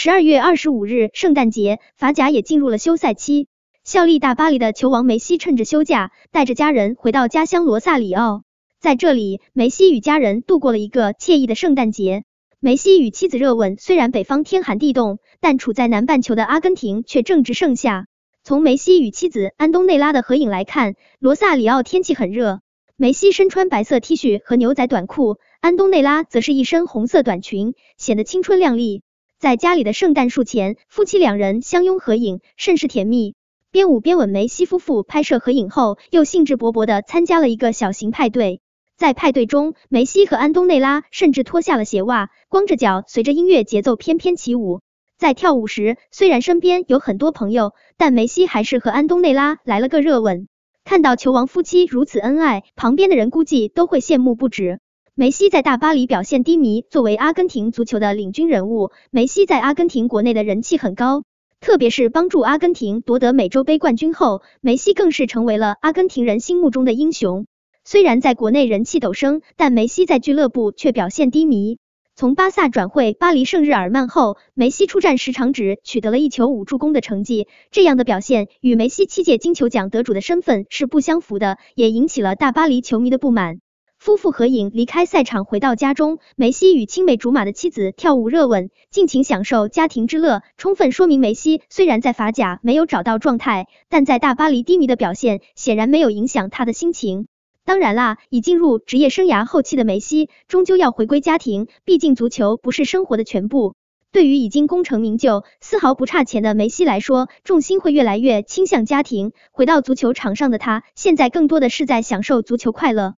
十二月二十五日，圣诞节，法甲也进入了休赛期。效力大巴黎的球王梅西趁着休假，带着家人回到家乡罗萨里奥，在这里，梅西与家人度过了一个惬意的圣诞节。梅西与妻子热吻。虽然北方天寒地冻，但处在南半球的阿根廷却正值盛夏。从梅西与妻子安东内拉的合影来看，罗萨里奥天气很热。梅西身穿白色 T 恤和牛仔短裤，安东内拉则是一身红色短裙，显得青春靓丽。在家里的圣诞树前，夫妻两人相拥合影，甚是甜蜜。边舞边吻，梅西夫妇拍摄合影后，又兴致勃勃地参加了一个小型派对。在派对中，梅西和安东内拉甚至脱下了鞋袜，光着脚随着音乐节奏翩翩起舞。在跳舞时，虽然身边有很多朋友，但梅西还是和安东内拉来了个热吻。看到球王夫妻如此恩爱，旁边的人估计都会羡慕不止。梅西在大巴黎表现低迷。作为阿根廷足球的领军人物，梅西在阿根廷国内的人气很高。特别是帮助阿根廷夺得美洲杯冠军后，梅西更是成为了阿根廷人心目中的英雄。虽然在国内人气陡升，但梅西在俱乐部却表现低迷。从巴萨转会巴黎圣日耳曼后，梅西出战十场只取得了一球五助攻的成绩，这样的表现与梅西七届金球奖得主的身份是不相符的，也引起了大巴黎球迷的不满。夫妇合影，离开赛场，回到家中，梅西与青梅竹马的妻子跳舞热吻，尽情享受家庭之乐，充分说明梅西虽然在法甲没有找到状态，但在大巴黎低迷的表现显然没有影响他的心情。当然啦，已进入职业生涯后期的梅西，终究要回归家庭，毕竟足球不是生活的全部。对于已经功成名就、丝毫不差钱的梅西来说，重心会越来越倾向家庭。回到足球场上的他，现在更多的是在享受足球快乐。